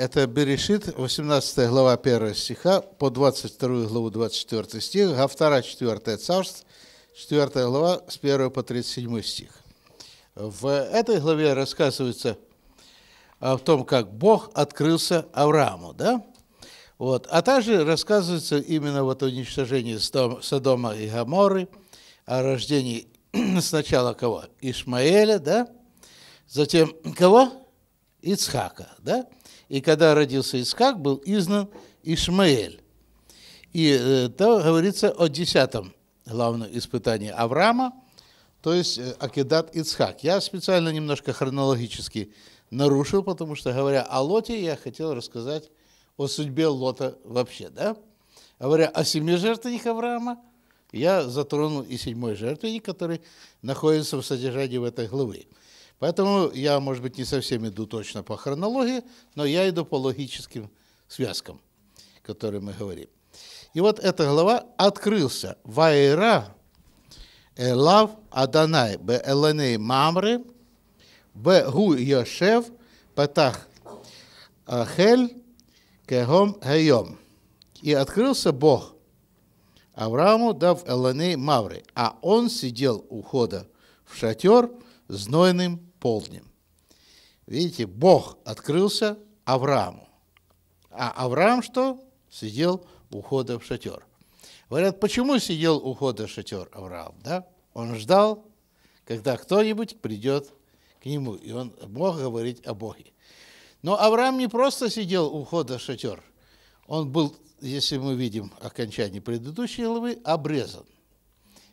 это Берешит, 18 глава 1 стиха, по 22 главу 24 стих, Гавтара 4 царств, 4 глава с 1 по 37 стих. В этой главе рассказывается о том, как Бог открылся Аврааму, да? Вот. А также рассказывается именно вот о уничтожении Содома и Гаморы, о рождении сначала кого? Ишмаэля, да? Затем кого? Ицхака, да? И когда родился Искак, был изгнан Ишмаэль. И э, говорится о десятом главном испытании Авраама, то есть э, Акидат Ицхак. Я специально немножко хронологически нарушил, потому что, говоря о Лоте, я хотел рассказать о судьбе Лота вообще, да? Говоря о семи жертвенниках Авраама, я затронул и седьмой жертвенник, который находится в содержании в этой главы. Поэтому я, может быть, не совсем иду точно по хронологии, но я иду по логическим связкам, которые мы говорим. И вот эта глава открылся. Вайра Элав Аданай Бе Эленей Мамры Бе Гу Йошев Патах Хель Кегом Гейом. И открылся Бог Аврааму, дав Эланей Мавры, а он сидел у хода в шатер знойным полднем. Видите, Бог открылся Аврааму. А Авраам что? Сидел у хода в шатер. Говорят, почему сидел у хода в шатер Авраам? Да? Он ждал, когда кто-нибудь придет к нему, и он мог говорить о Боге. Но Авраам не просто сидел у хода в шатер. Он был, если мы видим окончание предыдущей главы, обрезан.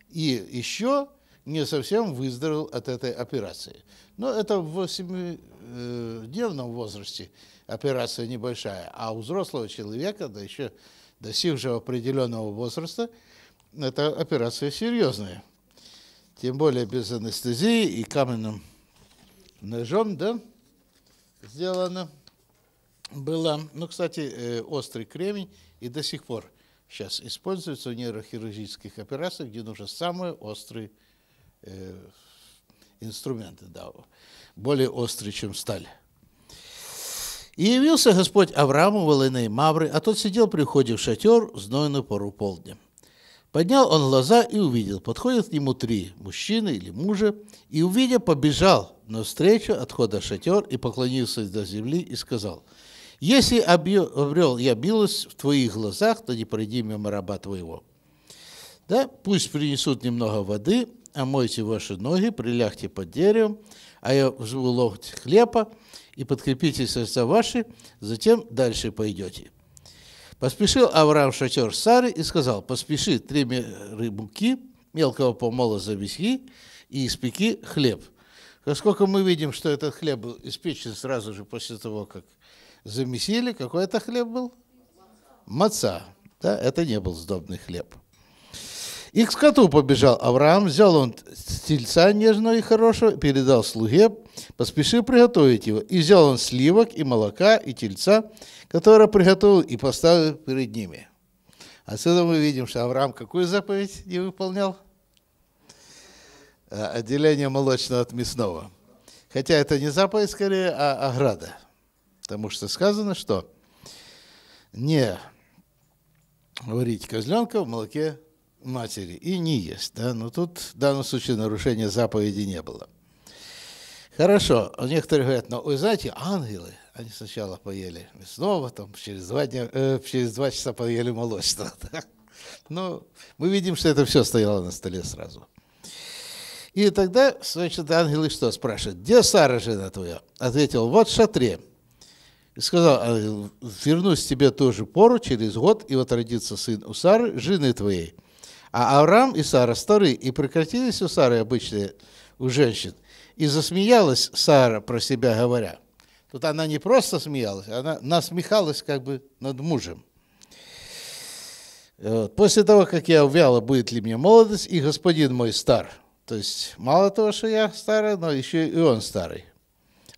И еще не совсем выздоровел от этой операции. Но это в 8-дневном возрасте операция небольшая, а у взрослого человека, да еще до сих же определенного возраста, это операция серьезная. Тем более без анестезии и каменным ножом, да, сделано было. Ну, кстати, э, острый кремень и до сих пор сейчас используется в нейрохирургических операциях, где нужен самый острый кремень Э, инструменты, да, более острые, чем сталь. И явился Господь Аврааму в Элэне Мавры, а тот сидел при в шатер в знойную пору полдня. Поднял он глаза и увидел, подходят к нему три мужчины или мужа, и, увидя, побежал навстречу от входа шатер и поклонился до земли и сказал, «Если обрел я милость в твоих глазах, то не пройди мимо раба твоего». Да, пусть принесут немного воды, омойте ваши ноги, прилягте под деревом, а я взву локть хлеба, и подкрепите сердца ваши, затем дальше пойдете». Поспешил Авраам в шатер Сары и сказал, «Поспеши три меры муки, мелкого помола завеси и испеки хлеб». Поскольку мы видим, что этот хлеб был испечен сразу же после того, как замесили, какой это хлеб был? Маца. Да, это не был сдобный хлеб. И к скоту побежал Авраам, взял он стельца нежного и хорошего, передал слуге, поспешил приготовить его. И взял он сливок и молока и тельца, которое приготовил и поставил перед ними. Отсюда мы видим, что Авраам какую заповедь не выполнял? А, отделение молочного от мясного. Хотя это не заповедь скорее, а ограда. Потому что сказано, что не варить козленка в молоке матери и не ест. Да? Но тут в данном случае нарушения заповеди не было. Хорошо, некоторые говорят, но вы знаете, ангелы, они сначала поели мясного, там через два, дня, э, через два часа поели молочного. Да? Но мы видим, что это все стояло на столе сразу. И тогда, значит, ангелы что спрашивают? «Где Сара, жена твоя?» Ответил, «Вот в шатре». И сказал, «Вернусь тебе тоже пору, через год, и вот родится сын у Сары, жены твоей». А Авраам и Сара стары, и прекратились у Сары обычные, у женщин. И засмеялась Сара про себя, говоря. Тут она не просто смеялась, она насмехалась как бы над мужем. Э, вот. После того, как я увяла, будет ли мне молодость, и господин мой стар. То есть мало того, что я старый, но еще и он старый.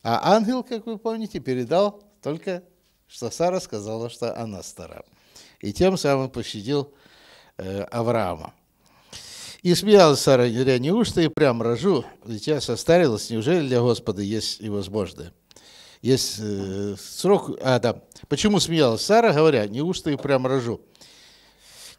А ангел, как вы помните, передал только, что Сара сказала, что она стара. И тем самым пощадил Э, Авраама. И смеялась Сара, говоря, неужто я прям рожу, ведь я состарилась, неужели для Господа есть и возможное? Есть э, срок, а, да. Почему смеялась Сара, говоря, неужто я прям рожу?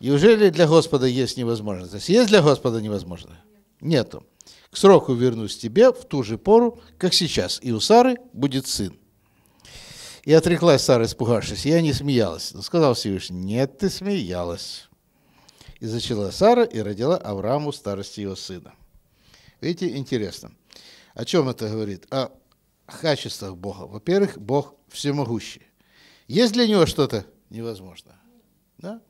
Неужели для Господа есть невозможность? То есть, есть для Господа невозможное? Нету. К сроку вернусь тебе в ту же пору, как сейчас, и у Сары будет сын. И отреклась Сара, испугавшись, я не смеялась. Но сказал Всевышний, нет, ты смеялась. И зачала Сара и родила Аврааму старости его сына. Видите, интересно. О чем это говорит? О качествах Бога. Во-первых, Бог всемогущий. Есть для него что-то невозможно? Да?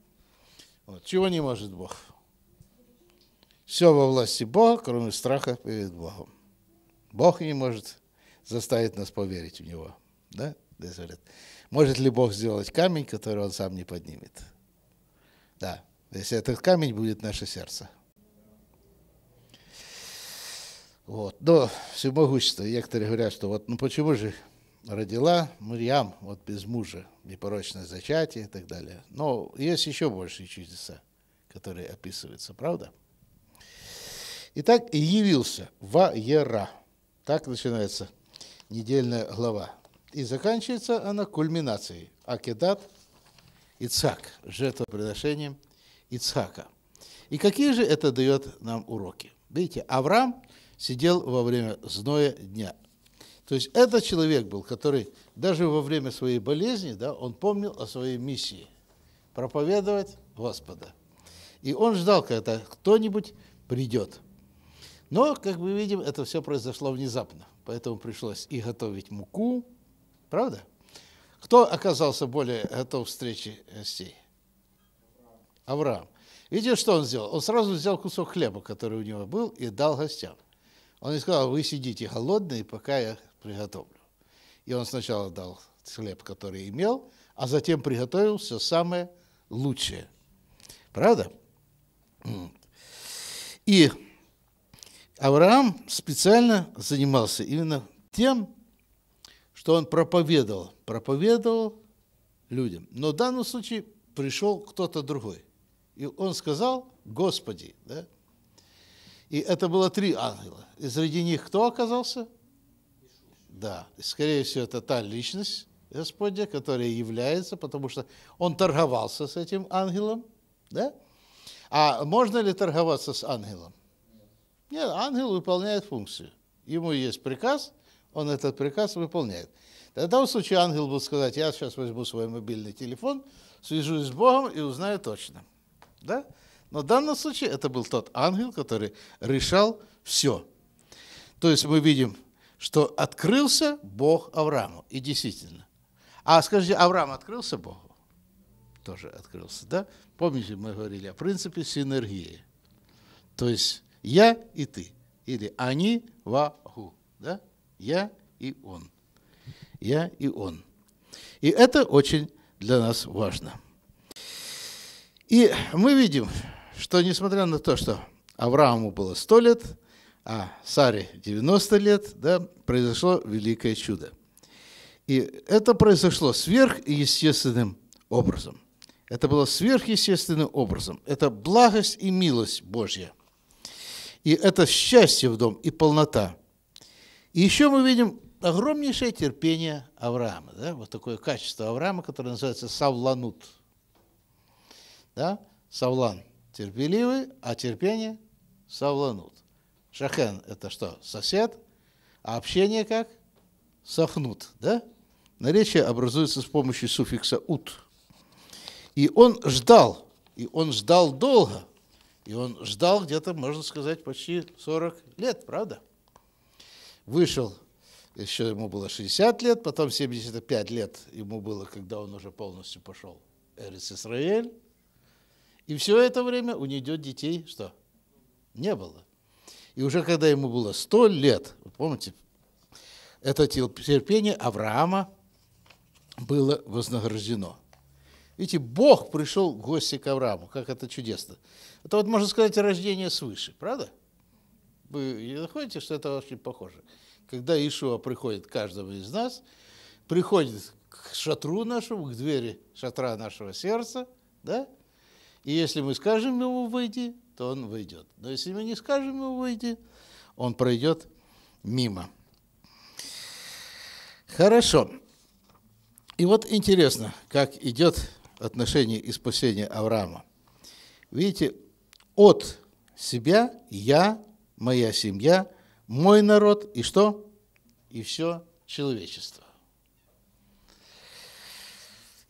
Вот. Чего не может Бог? Все во власти Бога, кроме страха перед Богом. Бог не может заставить нас поверить в Него. Да? Может ли Бог сделать камень, который Он сам не поднимет? Да. Если этот камень будет наше сердце. Вот. Но всемогущество. Некоторые говорят, что вот ну почему же родила Мирьям вот без мужа, непорочное зачатие и так далее. Но есть еще большие чудеса, которые описываются, правда? Итак, и явился Ваера. Так начинается недельная глава. И заканчивается она кульминацией. Акедат, Ицак, жертвоприношением – Ицхака. И какие же это дает нам уроки? Видите, Авраам сидел во время зноя дня. То есть этот человек был, который даже во время своей болезни, да, он помнил о своей миссии – проповедовать Господа. И он ждал, когда кто-нибудь придет. Но, как мы видим, это все произошло внезапно. Поэтому пришлось и готовить муку, правда? Кто оказался более готов к встрече с ней? Авраам. Видите, что он сделал? Он сразу взял кусок хлеба, который у него был, и дал гостям. Он не сказал, вы сидите голодные, пока я приготовлю. И он сначала дал хлеб, который имел, а затем приготовил все самое лучшее. Правда? И Авраам специально занимался именно тем, что он проповедовал, проповедовал людям. Но в данном случае пришел кто-то другой. И он сказал, Господи, да? И это было три ангела. И среди них кто оказался? Да, скорее всего, это та личность Господня, которая является, потому что он торговался с этим ангелом, да? А можно ли торговаться с ангелом? Нет, ангел выполняет функцию. Ему есть приказ, он этот приказ выполняет. Тогда в случае ангел будет сказать, я сейчас возьму свой мобильный телефон, свяжусь с Богом и узнаю точно. Да? Но в данном случае это был тот ангел, который решал все. То есть мы видим, что открылся Бог Аврааму. И действительно. А скажите, Авраам открылся Богу? Тоже открылся, да? Помните, мы говорили о принципе синергии. То есть я и ты. Или они вагу. Да? Я и он. Я и он. И это очень для нас важно. И мы видим, что несмотря на то, что Аврааму было 100 лет, а Саре 90 лет, да, произошло великое чудо. И это произошло сверхъестественным образом. Это было сверхъестественным образом. Это благость и милость Божья. И это счастье в дом и полнота. И еще мы видим огромнейшее терпение Авраама. Да? Вот такое качество Авраама, которое называется савланут – да? Савлан терпеливый, а терпение савланут. Шахен – это что? Сосед. А общение как? Сахнут. Да? Наречие образуется с помощью суффикса «ут». И он ждал, и он ждал долго, и он ждал где-то, можно сказать, почти 40 лет, правда? Вышел, еще ему было 60 лет, потом 75 лет ему было, когда он уже полностью пошел Эрис Исраэль, и все это время у нее детей что? Не было. И уже когда ему было сто лет, вы помните, это терпение Авраама было вознаграждено. Видите, Бог пришел в гости к Аврааму, как это чудесно. Это вот, можно сказать, рождение свыше, правда? Вы не находите, что это очень похоже? Когда Ишуа приходит к каждому из нас, приходит к шатру нашему, к двери шатра нашего сердца, да, и если мы скажем ему «выйди», то он выйдет. Но если мы не скажем ему «выйди», он пройдет мимо. Хорошо. И вот интересно, как идет отношение и спасение Авраама. Видите, от себя я, моя семья, мой народ и что? И все человечество.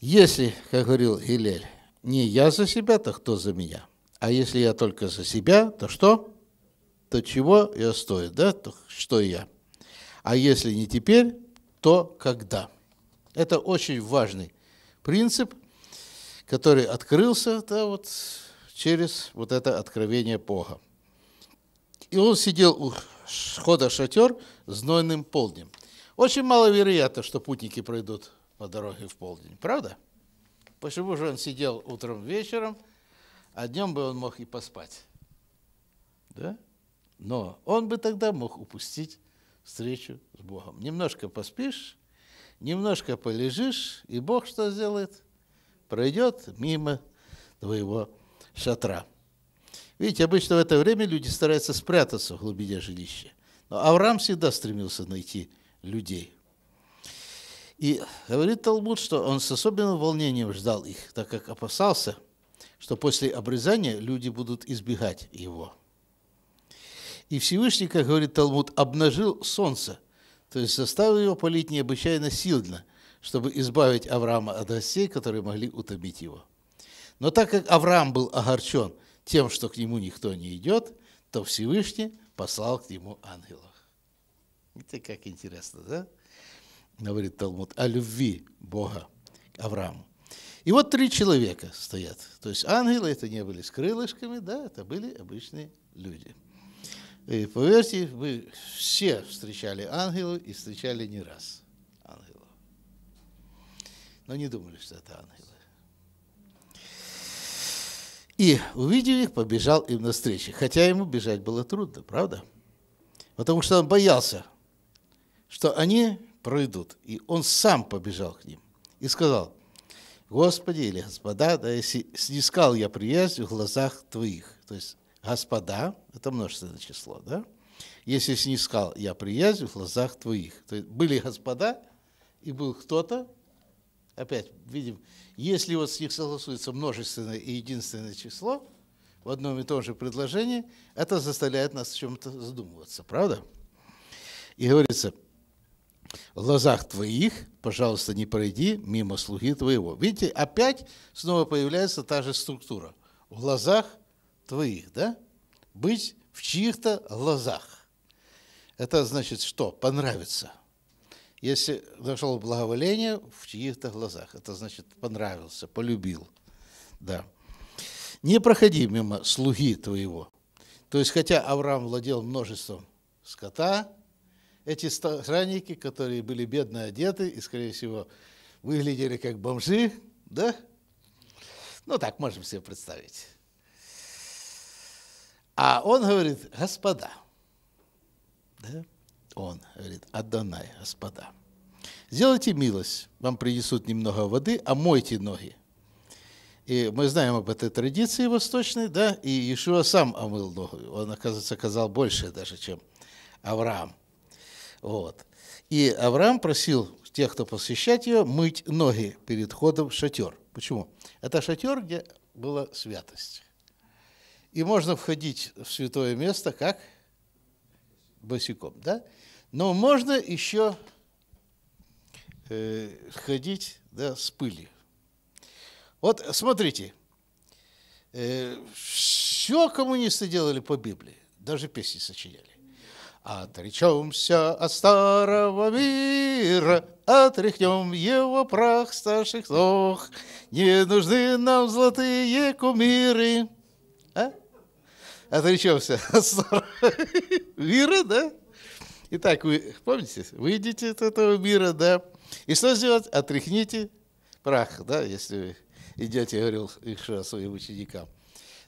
Если, как говорил Гилель, не я за себя, то кто за меня? А если я только за себя, то что? То чего я стою, да? То что я? А если не теперь, то когда? Это очень важный принцип, который открылся да, вот, через вот это откровение Бога. И он сидел у входа шатер знойным полднем. Очень маловероятно, что путники пройдут по дороге в полдень, правда? Почему же он сидел утром вечером, а днем бы он мог и поспать? Да? Но он бы тогда мог упустить встречу с Богом. Немножко поспишь, немножко полежишь, и Бог что сделает? Пройдет мимо твоего шатра. Видите, обычно в это время люди стараются спрятаться в глубине жилища. Но Авраам всегда стремился найти людей. И говорит Талмуд, что он с особенным волнением ждал их, так как опасался, что после обрезания люди будут избегать его. И Всевышний, как говорит Талмуд, обнажил солнце, то есть заставил его палить необычайно сильно, чтобы избавить Авраама от гостей, которые могли утомить его. Но так как Авраам был огорчен тем, что к нему никто не идет, то Всевышний послал к нему ангелов. Это как интересно, да? говорит Талмуд, о любви Бога Аврааму. И вот три человека стоят. То есть ангелы это не были с крылышками, да, это были обычные люди. И поверьте, вы все встречали ангелов и встречали не раз ангелов. Но не думали, что это ангелы. И, увидев их, побежал им навстречу. Хотя ему бежать было трудно, правда? Потому что он боялся, что они пройдут. И он сам побежал к ним и сказал, Господи или Господа, да, если снискал я приязнь в глазах Твоих. То есть Господа, это множественное число, да? Если снискал я приязнь в глазах Твоих. То есть были Господа и был кто-то, опять видим, если вот с них согласуется множественное и единственное число в одном и том же предложении, это заставляет нас о чем-то задумываться, правда? И говорится, в глазах твоих, пожалуйста, не пройди мимо слуги твоего. Видите, опять снова появляется та же структура. В глазах твоих, да? Быть в чьих-то глазах. Это значит что? Понравится. Если нашел благоволение в чьих-то глазах, это значит понравился, полюбил. Да. Не проходи мимо слуги твоего. То есть, хотя Авраам владел множеством скота, эти странники, которые были бедно одеты и, скорее всего, выглядели как бомжи, да? Ну, так можем себе представить. А он говорит, господа, да? он говорит, Адонай, господа, сделайте милость, вам принесут немного воды, а мойте ноги. И мы знаем об этой традиции восточной, да, и Иешуа сам омыл ногу. Он, оказывается, оказал больше даже, чем Авраам. Вот. И Авраам просил тех, кто посвящать ее, мыть ноги перед входом в шатер. Почему? Это шатер, где была святость. И можно входить в святое место как? Босиком, да? Но можно еще э, ходить да, с пыли. Вот смотрите, э, все коммунисты делали по Библии, даже песни сочиняли. Отречемся от старого мира, Отряхнем его прах старших ног. Не нужны нам золотые кумиры. А? Отречемся от старого мира, да? Итак, вы помните, выйдите от этого мира, да? И что сделать? Отряхните прах, да, если вы идете, я говорил еще раз своим ученикам.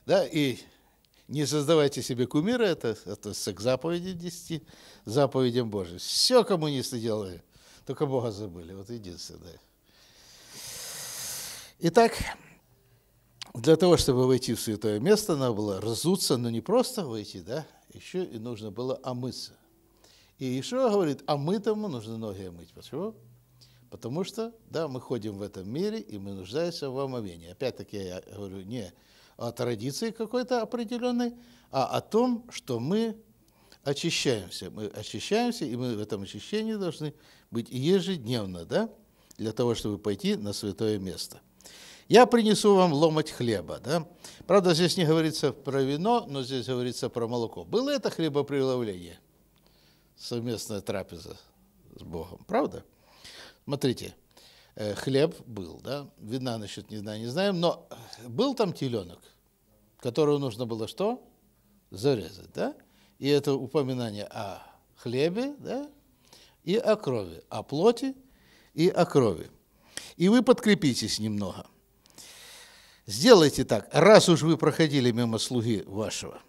Да, и не создавайте себе кумира, это относится к заповеди десяти, заповедям Божьим. Все коммунисты делали, только Бога забыли, вот единственное. Итак, для того, чтобы войти в святое место, надо было разуться, но не просто войти, да, еще и нужно было омыться. И Ишуа говорит, омытому «А нужно ноги омыть. Почему? Потому что, да, мы ходим в этом мире, и мы нуждаемся в омовении. Опять-таки я говорю не о традиции какой-то определенной, а о том, что мы очищаемся. Мы очищаемся, и мы в этом очищении должны быть ежедневно, да, для того, чтобы пойти на святое место. «Я принесу вам ломоть хлеба». Да? Правда, здесь не говорится про вино, но здесь говорится про молоко. Было это хлебопреловление? Совместная трапеза с Богом, правда? Смотрите, э, хлеб был, да? Вина насчет не знаю, не знаем, но был там теленок? которую нужно было что? Зарезать, да? И это упоминание о хлебе, да? И о крови, о плоти и о крови. И вы подкрепитесь немного. Сделайте так, раз уж вы проходили мимо слуги вашего.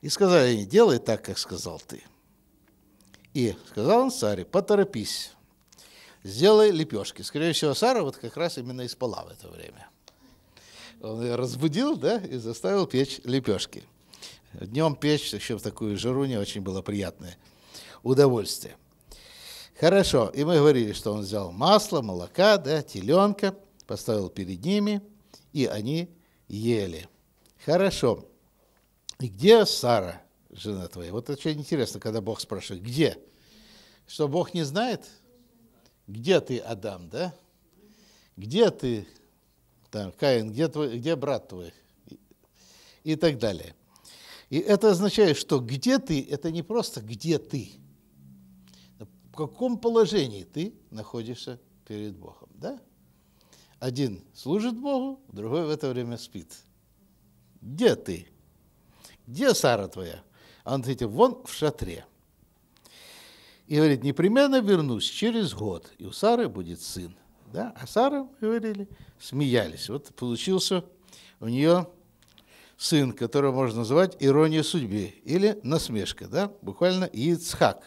И сказали они, делай так, как сказал ты. И сказал он царе, поторопись, сделай лепешки. Скорее всего, Сара вот как раз именно и спала в это время – он ее разбудил, да, и заставил печь лепешки. Днем печь еще в такую жару не очень было приятное удовольствие. Хорошо, и мы говорили, что он взял масло, молока, да, теленка, поставил перед ними, и они ели. Хорошо. И где Сара, жена твоя? Вот это очень интересно, когда Бог спрашивает, где? Что Бог не знает? Где ты, Адам, да? Где ты, там, Каин, где, твой, где брат твой? И так далее. И это означает, что где ты, это не просто где ты, в каком положении ты находишься перед Богом. Да? Один служит Богу, другой в это время спит. Где ты? Где Сара твоя? А он ответил, вон в шатре. И говорит, непременно вернусь через год, и у Сары будет сын. Да? А Сара, говорили, смеялись. Вот получился у нее сын, которого можно назвать ирония судьбы или насмешка, да? буквально Ицхак.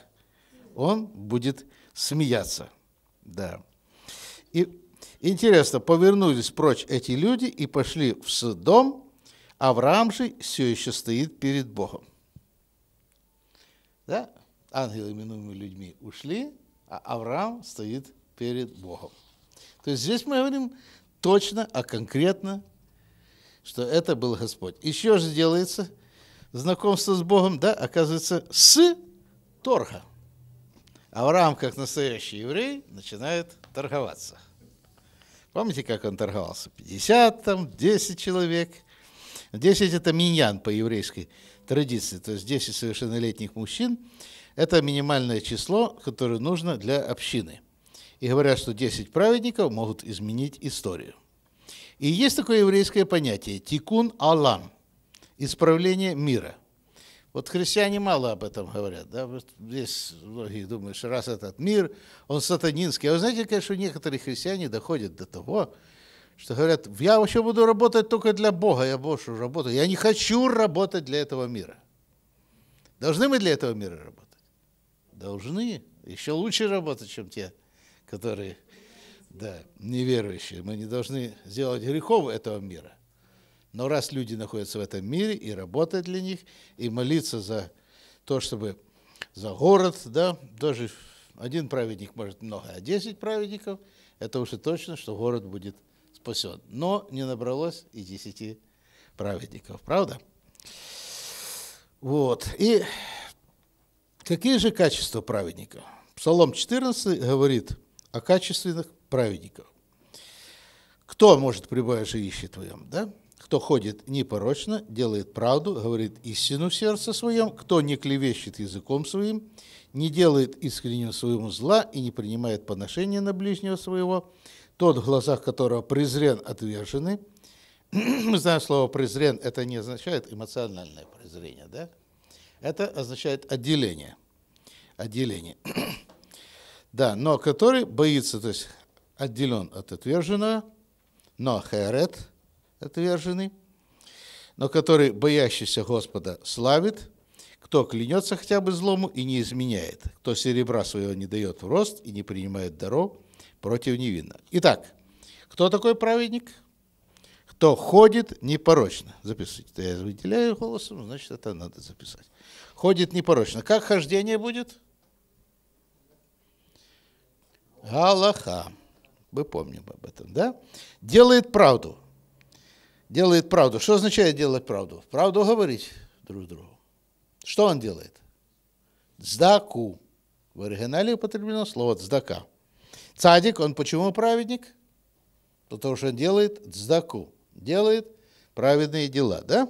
Он будет смеяться. Да. И интересно, повернулись прочь эти люди и пошли в Содом, Авраам же все еще стоит перед Богом. Да? Ангелы, именуемые людьми, ушли, а Авраам стоит перед Богом. То есть здесь мы говорим точно, а конкретно, что это был Господь. Еще же делается знакомство с Богом, да, оказывается, с торга. Авраам, как настоящий еврей, начинает торговаться. Помните, как он торговался? 50, там, 10 человек. 10 – это миньян по еврейской традиции, то есть 10 совершеннолетних мужчин – это минимальное число, которое нужно для общины – и говорят, что 10 праведников могут изменить историю. И есть такое еврейское понятие «тикун алам» – исправление мира. Вот христиане мало об этом говорят. Да? здесь многие думают, что раз этот мир, он сатанинский. А вы знаете, конечно, некоторые христиане доходят до того, что говорят, я вообще буду работать только для Бога, я божью работу, Я не хочу работать для этого мира. Должны мы для этого мира работать? Должны. Еще лучше работать, чем те которые, да, неверующие. Мы не должны сделать грехов этого мира. Но раз люди находятся в этом мире и работать для них, и молиться за то, чтобы за город, да, даже один праведник может много, а 10 праведников, это уже точно, что город будет спасен. Но не набралось и 10 праведников, правда? Вот. И какие же качества праведника? Псалом 14 говорит – о качественных праведниках. Кто может пребывать в жилище твоем, да? Кто ходит непорочно, делает правду, говорит истину в сердце своем, кто не клевещет языком своим, не делает искренним своему зла и не принимает поношения на ближнего своего, тот, в глазах которого презрен отвержены. Мы знаем слово «презрен» — это не означает эмоциональное презрение, да? Это означает отделение. Отделение. Да, но который боится, то есть отделен от отверженного, но херет отверженный, но который, боящийся Господа, славит, кто клянется хотя бы злому и не изменяет, кто серебра своего не дает в рост и не принимает даров против невинно. Итак, кто такой праведник? Кто ходит непорочно. Записывайте. Я выделяю голосом, значит, это надо записать. Ходит непорочно. Как хождение будет? Галаха. Мы помним об этом, да? Делает правду. Делает правду. Что означает делать правду? Правду говорить друг другу. Что он делает? Здаку В оригинале употреблено слово «цдака». Цадик, он почему праведник? Потому что он делает «цдаку». Делает праведные дела, да?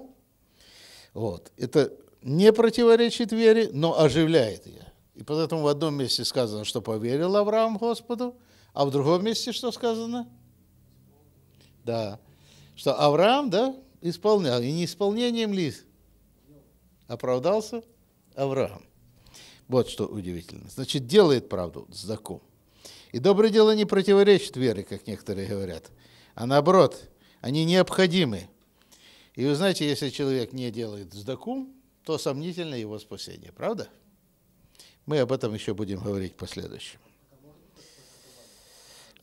Вот. Это не противоречит вере, но оживляет ее. И поэтому в одном месте сказано, что поверил Авраам Господу, а в другом месте что сказано? Да. Что Авраам, да, исполнял. И не исполнением ли оправдался Авраам. Вот что удивительно. Значит, делает правду знаком. И доброе дело не противоречит вере, как некоторые говорят, а наоборот, они необходимы. И вы знаете, если человек не делает сдакум, то сомнительно его спасение, правда? Мы об этом еще будем говорить в последующем.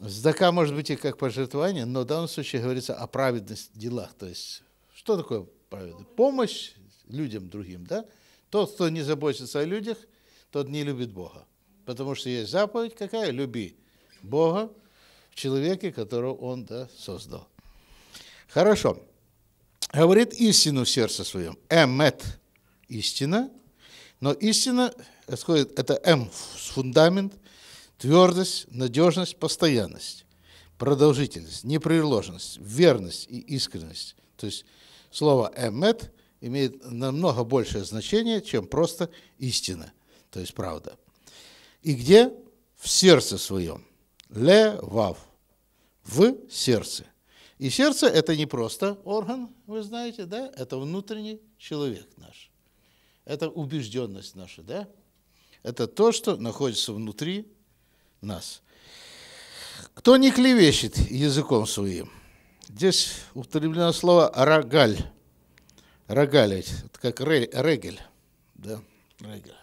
Сдака может быть и как пожертвование, но в данном случае говорится о праведности в делах. То есть, что такое праведность? Помощь людям другим, да? Тот, кто не заботится о людях, тот не любит Бога. Потому что есть заповедь какая? Люби Бога в человеке, которого он да, создал. Хорошо. Говорит истину в сердце своем. Эммет, истина. Но истина происходит, это М – фундамент, твердость, надежность, постоянность, продолжительность, непреложность, верность и искренность. То есть слово «эмет» имеет намного большее значение, чем просто истина, то есть правда. И где? В сердце своем. Ле-вав. В сердце. И сердце – это не просто орган, вы знаете, да? Это внутренний человек наш. Это убежденность наша, да? Это то, что находится внутри нас. Кто не клевещет языком своим? Здесь употреблено слово «рогаль». «Рогалить» – это как «регель». Да? «Регель».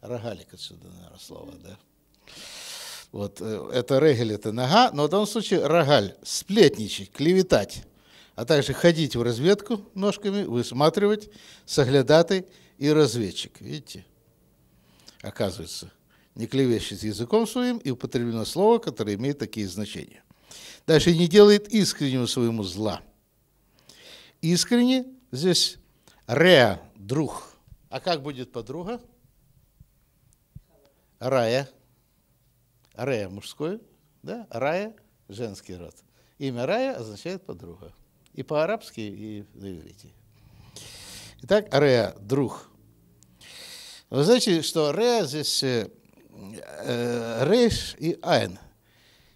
«Рогалик» – отсюда, наверное, слово, да? Вот, э, это регель, это нога, но в данном случае рогаль, сплетничать, клеветать, а также ходить в разведку ножками, высматривать, соглядатый и разведчик. Видите? оказывается, не клевещет языком своим и употреблено слово, которое имеет такие значения. Дальше не делает искреннего своему зла. Искренне здесь реа, друг. А как будет подруга? Рая. Рая мужской, да? Рая – женский род. Имя Рая означает подруга. И по-арабски, и на иврите. Итак, Реа – друг. Вы знаете, что ре здесь э, э рейш и айн.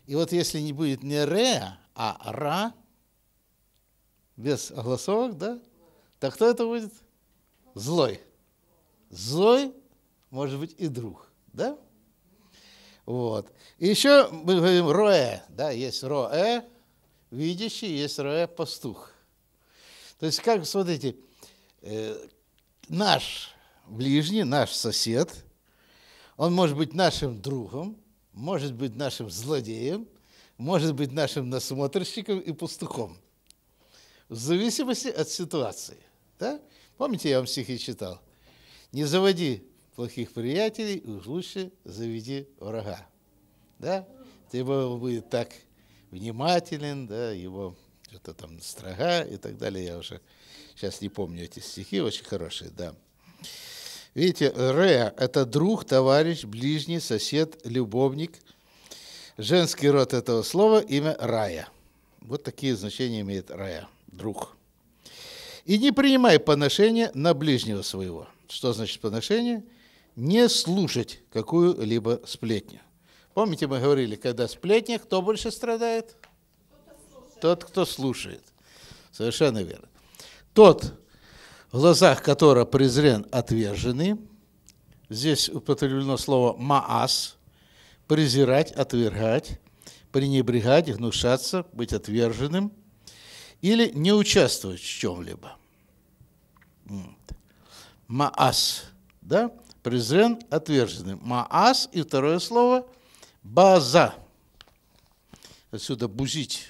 И вот если не будет не ре, а ра, без огласовок, да, то кто это будет? Злой. Злой может быть и друг, да? Вот. И еще мы говорим роэ, да, есть роэ, видящий, есть роэ, пастух. То есть, как, смотрите, э, наш ближний, наш сосед, он может быть нашим другом, может быть нашим злодеем, может быть нашим насмотрщиком и пастухом. В зависимости от ситуации. Да? Помните, я вам стихи читал? Не заводи плохих приятелей, уж лучше заведи врага. Да? Ты его будет так внимателен, да, его что-то там строга и так далее. Я уже сейчас не помню эти стихи, очень хорошие, да. Видите, ре – это друг, товарищ, ближний, сосед, любовник. Женский род этого слова – имя рая. Вот такие значения имеет рая, друг. И не принимай поношения на ближнего своего. Что значит поношение? Не слушать какую-либо сплетню. Помните, мы говорили, когда сплетня, кто больше страдает? Кто -то, Тот, кто слушает. Совершенно верно. Тот, в глазах которого презрен отверженный. Здесь употреблено слово «маас» – презирать, отвергать, пренебрегать, гнушаться, быть отверженным или не участвовать в чем-либо. Маас, да? Презрен, отверженным Маас и второе слово – база. Отсюда бузить,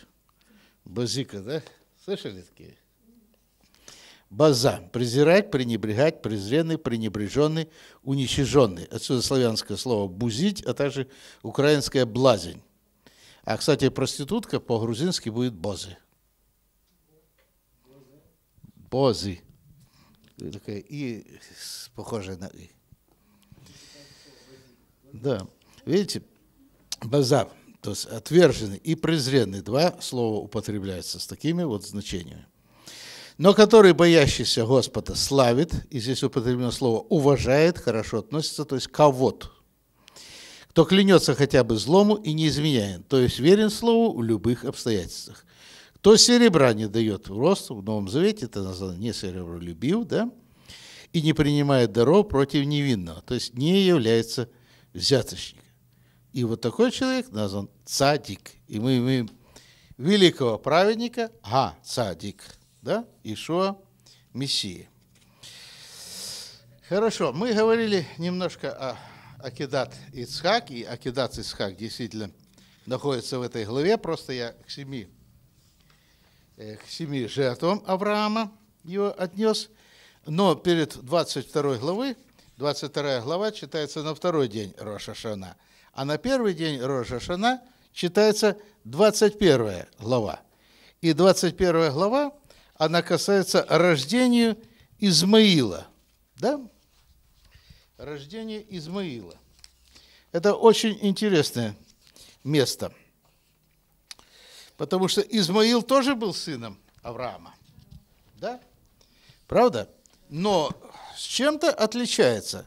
базика, да? Слышали такие? база. Презирать, пренебрегать, презренный, пренебреженный, уничиженный. Отсюда славянское слово «бузить», а также украинское «блазень». А, кстати, проститутка по-грузински будет «бозы». «Бозы». Такая «и» похожая на «и». Да. Видите, базар, то есть отверженный и презренный, два слова употребляются с такими вот значениями. Но который боящийся Господа славит, и здесь употреблено слово «уважает», «хорошо относится», то есть «кого-то». Кто клянется хотя бы злому и не изменяет, то есть верен слову в любых обстоятельствах. Кто серебра не дает в рост, в Новом Завете это названо не серебролюбив, да, и не принимает даров против невинного, то есть не является взяточником. И вот такой человек назван цадик. И мы имеем великого праведника, а цадик – да? Ишуа Мессии. Хорошо, мы говорили немножко о Акидат Ицхак, и Акидат Ицхак действительно находится в этой главе, просто я к семи, э, к семи жертвам Авраама его отнес, но перед 22 главы, 22 глава читается на второй день Роша Шана, а на первый день Роша Шана читается 21 глава. И 21 глава она касается рождения Измаила, да? Рождение Измаила. Это очень интересное место, потому что Измаил тоже был сыном Авраама, да? Правда? Но с чем-то отличается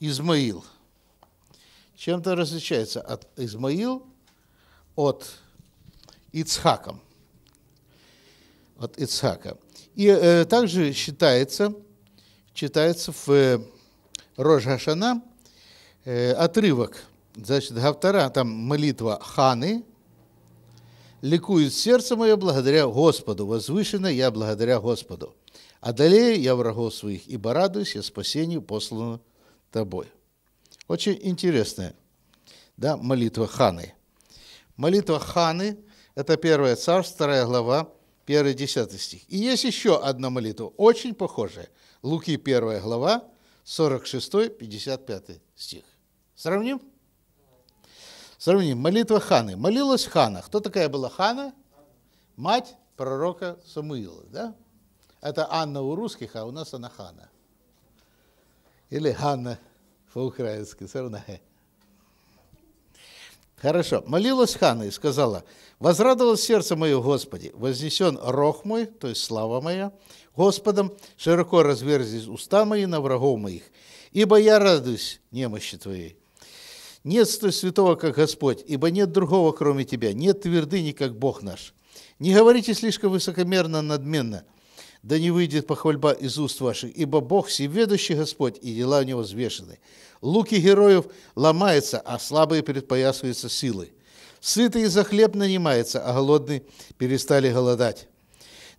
Измаил. Чем-то различается от Измаил от Ицхаком от Ицхака. И э, также считается, читается в э, Рож Хашана э, отрывок, значит, Гавтара, там молитва Ханы, «Ликует сердце мое благодаря Господу, возвышено я благодаря Господу. Одолею а я врагов своих, ибо радуюсь я спасению, посланному тобой». Очень интересная да, молитва Ханы. Молитва Ханы – это первое царство, вторая глава, 1 10 стих. И есть еще одна молитва, очень похожая. Луки 1 глава, 46-55 стих. Сравним? Сравним. Молитва Ханы. Молилась Хана. Кто такая была Хана? Мать пророка Самуила. Да? Это Анна у русских, а у нас она Хана. Или Ханна по-украински. Все равно. Хорошо. Молилась Хана и сказала, «Возрадовалось сердце мое, Господи, вознесен рог мой, то есть слава моя, Господом, широко разверзлись уста мои на врагов моих, ибо я радуюсь немощи Твоей». Нет столь святого, как Господь, ибо нет другого, кроме Тебя, нет твердыни, как Бог наш. Не говорите слишком высокомерно, надменно – да не выйдет похвальба из уст ваших, ибо Бог всеведущий Господь, и дела у Него взвешены. Луки героев ломаются, а слабые предпоясываются силы. Сытый за хлеб нанимается, а голодные перестали голодать.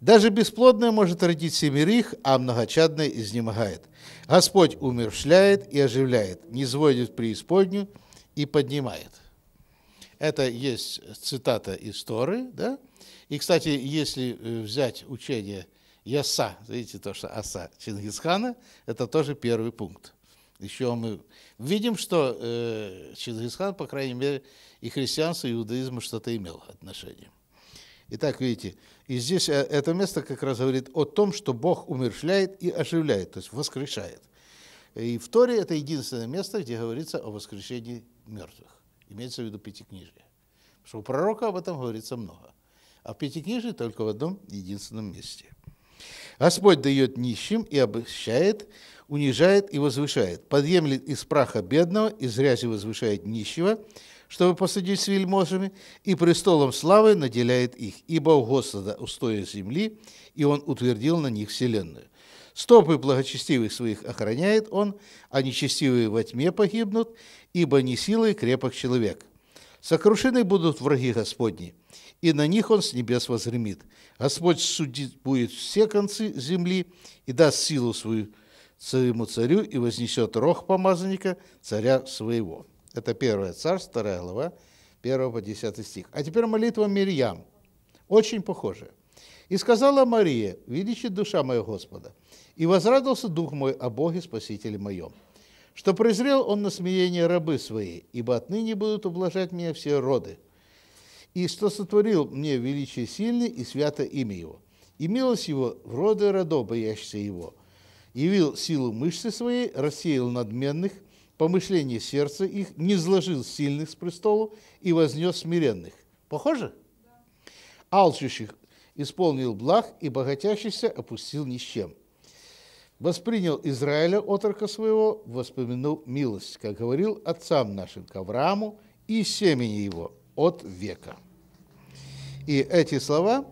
Даже бесплодная может родить семерых, а многочадная изнемогает. Господь умершляет и оживляет, не сводит преисподнюю и поднимает. Это есть цитата из Торы, да? И, кстати, если э, взять учение Яса, видите, то, что Аса Чингисхана, это тоже первый пункт. Еще мы видим, что э, Чингисхан, по крайней мере, и христианство, и иудаизму что-то имел отношение. Итак, видите, и здесь э, это место как раз говорит о том, что Бог умершляет и оживляет, то есть воскрешает. И в Торе это единственное место, где говорится о воскрешении мертвых. Имеется в виду Пятикнижие. Потому что у пророка об этом говорится много. А в Пятикнижии только в одном единственном месте. Господь дает нищим и обещает, унижает и возвышает, подъемлет из праха бедного и зрязи возвышает нищего, чтобы посадить с вельможами, и престолом славы наделяет их, ибо у Господа устоя земли, и Он утвердил на них вселенную. Стопы благочестивых своих охраняет Он, а нечестивые во тьме погибнут, ибо не силой крепок человек. Сокрушены будут враги Господни – и на них он с небес возремит. Господь судить будет все концы земли и даст силу свою своему царю и вознесет рог помазанника царя своего». Это первое царство, вторая глава, 1 по 10 стих. А теперь молитва Мирьям. Очень похожая. «И сказала Мария, величит душа моя Господа, и возрадовался дух мой о Боге Спасителе моем, что презрел он на смирение рабы своей, ибо отныне будут ублажать меня все роды и что сотворил мне величие сильный и свято имя его. И милость его в роды родо, боящийся его. Явил силу мышцы своей, рассеял надменных, помышление сердца их, не зложил сильных с престола и вознес смиренных. Похоже? Да. Алчущих исполнил благ и богатящийся опустил ни с чем. Воспринял Израиля отрока своего, воспомянул милость, как говорил отцам нашим, к Аврааму и семени его от века. И эти слова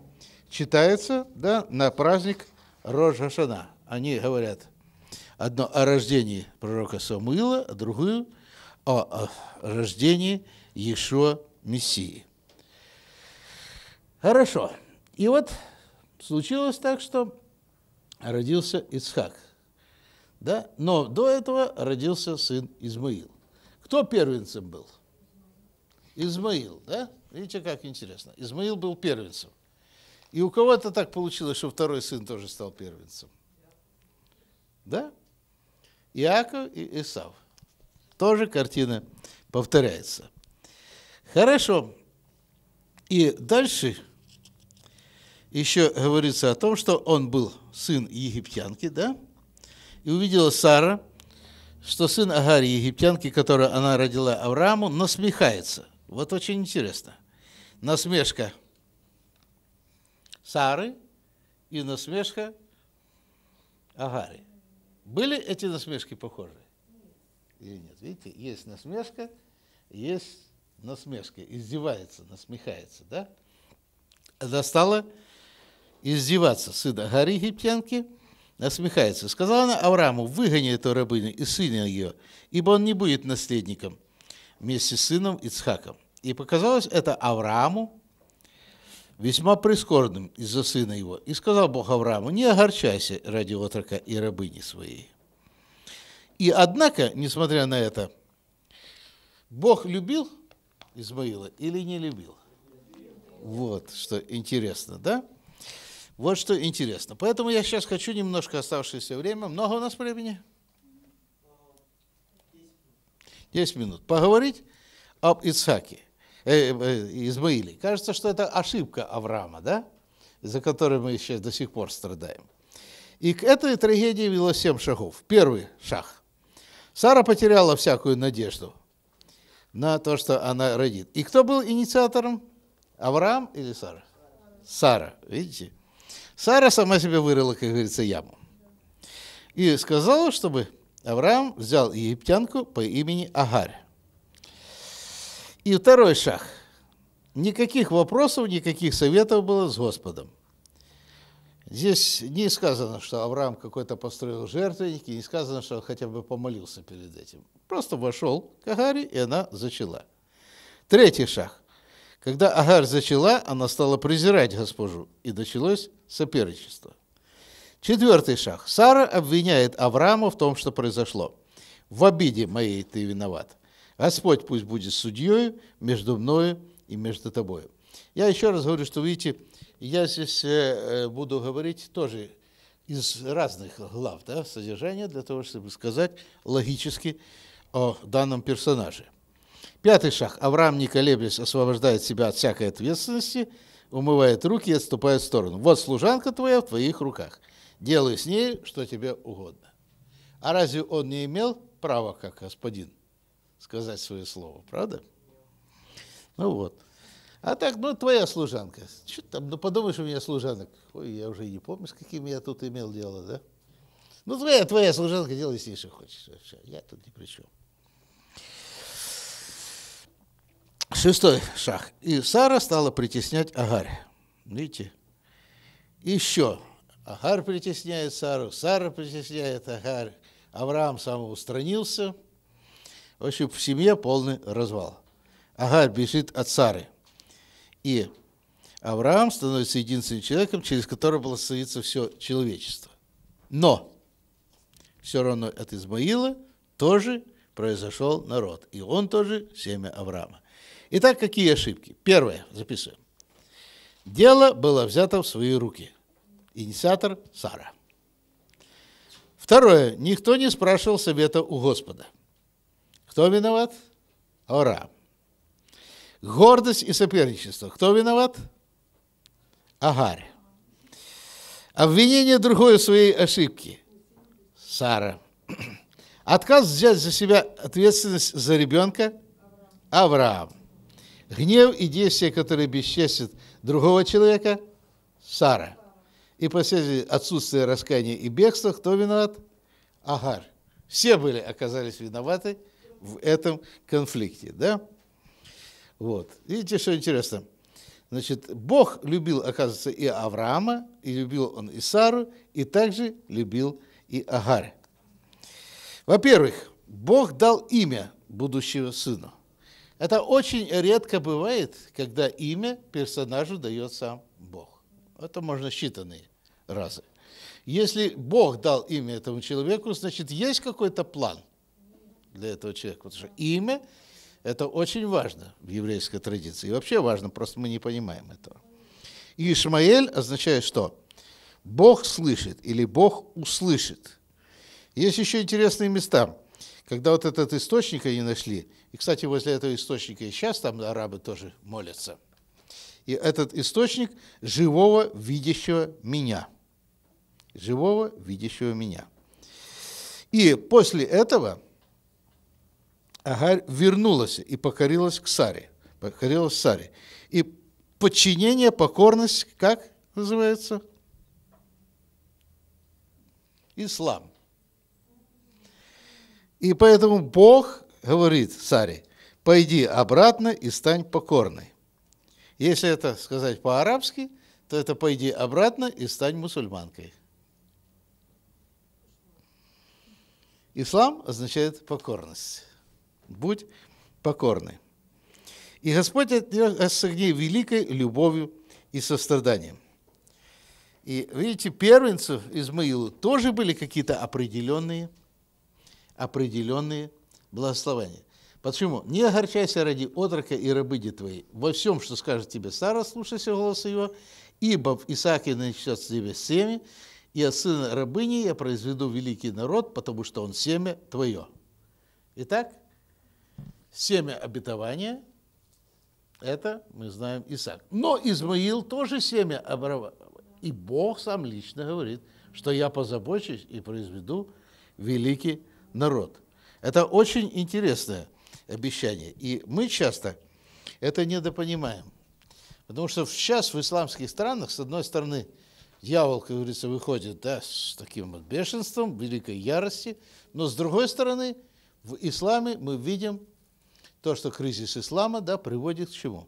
читаются да, на праздник Рожашана. Они говорят одно о рождении пророка Самуила, а другую о, о рождении Ешо Мессии. Хорошо. И вот случилось так, что родился Ицхак. Да? Но до этого родился сын Измаил. Кто первенцем был? Измаил, да? Видите, как интересно. Измаил был первенцем. И у кого-то так получилось, что второй сын тоже стал первенцем. Да? Иаков и Исав. Тоже картина повторяется. Хорошо. И дальше еще говорится о том, что он был сын египтянки, да? И увидела Сара, что сын Агари, египтянки, которую она родила Аврааму, насмехается. Вот очень интересно – насмешка Сары и насмешка Агари Были эти насмешки похожи? Или нет? Видите, есть насмешка, есть насмешка. Издевается, насмехается, да? Она издеваться сына Агары египтянки, насмехается. Сказала она Аврааму, выгони эту рабыню и сына ее, ибо он не будет наследником вместе с сыном Ицхаком. И показалось это Аврааму весьма прискорбным из-за сына его. И сказал Бог Аврааму, не огорчайся ради отрока и рабыни своей. И однако, несмотря на это, Бог любил Измаила или не любил? Вот что интересно, да? Вот что интересно. Поэтому я сейчас хочу немножко оставшееся время. Много у нас времени? 10 минут. Поговорить об Ицхаке э, э, Измаиле. Кажется, что это ошибка Авраама, да? за которой мы еще до сих пор страдаем. И к этой трагедии вело семь шагов. Первый шаг. Сара потеряла всякую надежду на то, что она родит. И кто был инициатором? Авраам или Сара? Сара, видите? Сара сама себе вырыла, как говорится, яму. И сказала, чтобы Авраам взял египтянку по имени Агарь. И второй шаг. Никаких вопросов, никаких советов было с Господом. Здесь не сказано, что Авраам какой-то построил жертвенники, не сказано, что он хотя бы помолился перед этим. Просто вошел к Агаре, и она зачала. Третий шаг. Когда Агар зачала, она стала презирать госпожу, и началось соперничество. Четвертый шаг. Сара обвиняет Авраама в том, что произошло. «В обиде моей ты виноват». Господь пусть будет судьей между мною и между тобою. Я еще раз говорю, что, видите, я здесь э, буду говорить тоже из разных глав да, содержания, для того, чтобы сказать логически о данном персонаже. Пятый шаг. Авраам, не колеблясь, освобождает себя от всякой ответственности, умывает руки и отступает в сторону. Вот служанка твоя в твоих руках. Делай с ней, что тебе угодно. А разве он не имел права как господин? сказать свое слово, правда? Ну вот. А так, ну, твоя служанка. Что там, ну, подумаешь, у меня служанок. Ой, я уже не помню, с какими я тут имел дело, да? Ну, твоя, твоя служанка, делай с ней, что хочешь. А Все, я тут ни при чем. Шестой шаг. И Сара стала притеснять Агарь. Видите? Еще. Агар притесняет Сару, Сара притесняет Агар. Авраам самоустранился – в общем, в семье полный развал. Агарь бежит от Сары. И Авраам становится единственным человеком, через которого благословится все человечество. Но все равно от Измаила тоже произошел народ. И он тоже семя Авраама. Итак, какие ошибки? Первое, записываем. Дело было взято в свои руки. Инициатор Сара. Второе. Никто не спрашивал совета у Господа. Кто виноват? Орам. Гордость и соперничество. Кто виноват? Агарь. Обвинение другой своей ошибки. Сара. Отказ взять за себя ответственность за ребенка. Авраам. Гнев и действия, которые бесчестят другого человека. Сара. И последствия отсутствие раскаяния и бегства. Кто виноват? Агар. Все были, оказались виноваты – в этом конфликте. Да? Вот. Видите, что интересно? Значит, Бог любил, оказывается, и Авраама, и любил он и Сару, и также любил и Агарь. Во-первых, Бог дал имя будущего сына. Это очень редко бывает, когда имя персонажу дает сам Бог. Это можно считанные разы. Если Бог дал имя этому человеку, значит, есть какой-то план – для этого человека. Потому что имя – это очень важно в еврейской традиции. И вообще важно, просто мы не понимаем этого. И Ишмаэль означает что? Бог слышит или Бог услышит. Есть еще интересные места, когда вот этот источник они нашли. И, кстати, возле этого источника и сейчас там арабы тоже молятся. И этот источник живого, видящего меня. Живого, видящего меня. И после этого Агарь вернулась и покорилась к Саре. Покорилась Саре. И подчинение, покорность, как называется? Ислам. И поэтому Бог говорит Саре, пойди обратно и стань покорной. Если это сказать по-арабски, то это пойди обратно и стань мусульманкой. Ислам означает покорность. Будь покорны. И Господь от тебя осогни великой любовью и состраданием. И видите, первенцев Измаилу тоже были какие-то определенные, определенные благословения. Почему? Не огорчайся ради отрока и рабыди твоей. Во всем, что скажет тебе Сара, слушайся голоса его, ибо в Исааке начнется тебе семя, и от сына рабыни я произведу великий народ, потому что он семя твое. Итак, семя обетования – это, мы знаем, Исаак. Но Измаил тоже семя обрава. И Бог сам лично говорит, что я позабочусь и произведу великий народ. Это очень интересное обещание. И мы часто это недопонимаем. Потому что сейчас в исламских странах, с одной стороны, дьявол, как говорится, выходит да, с таким вот бешенством, великой ярости, но с другой стороны, в исламе мы видим то, что кризис ислама да, приводит к чему?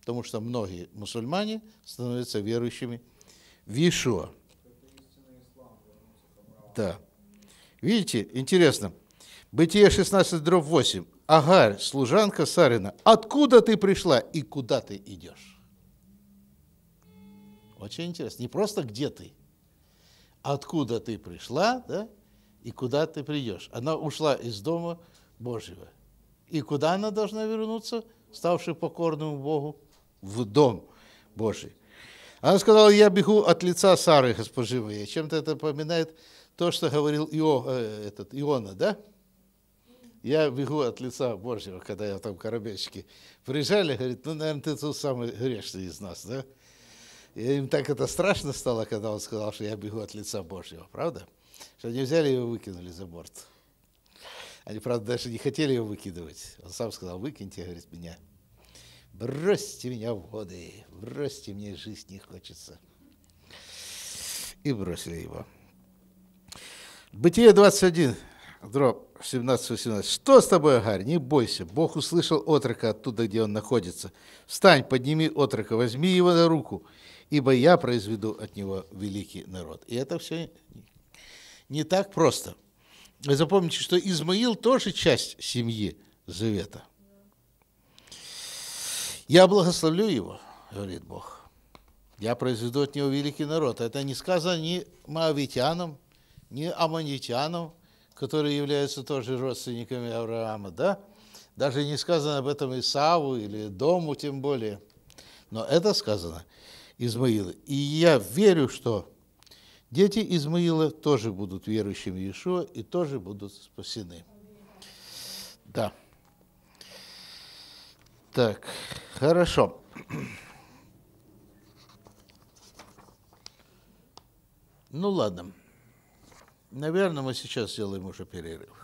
Потому что многие мусульмане становятся верующими в Ишуа. Да. Видите, интересно. Бытие 16, дробь 8. Агарь, служанка Сарина, откуда ты пришла и куда ты идешь? Очень интересно. Не просто где ты, откуда ты пришла, да, и куда ты придешь. Она ушла из дома Божьего и куда она должна вернуться, ставши покорным Богу? В дом Божий. Она сказала, я бегу от лица Сары, госпожи моей. Чем-то это напоминает то, что говорил Ио, э, этот, Иона, да? Я бегу от лица Божьего, когда я там корабельщики приезжали, говорит, ну, наверное, ты тут самый грешный из нас, да? И им так это страшно стало, когда он сказал, что я бегу от лица Божьего, правда? Что они взяли его и выкинули за борт. Они, правда, даже не хотели его выкидывать. Он сам сказал, выкиньте, говорит, меня. Бросьте меня в воды, бросьте мне жизнь, не хочется. И бросили его. Бытие 21, дробь 17-18. Что с тобой, Агарь? Не бойся. Бог услышал отрока оттуда, где он находится. Встань, подними отрока, возьми его на руку, ибо я произведу от него великий народ. И это все не так просто – запомните, что Измаил тоже часть семьи Завета. «Я благословлю его», — говорит Бог. «Я произведу от него великий народ». Это не сказано ни маавитянам, ни аммонитянам, которые являются тоже родственниками Авраама, да? Даже не сказано об этом Исаву или Дому, тем более. Но это сказано Измаилу. И я верю, что Дети Измаила тоже будут верующими в Иешуа и тоже будут спасены. Да. Так, хорошо. Ну ладно. Наверное, мы сейчас сделаем уже перерыв.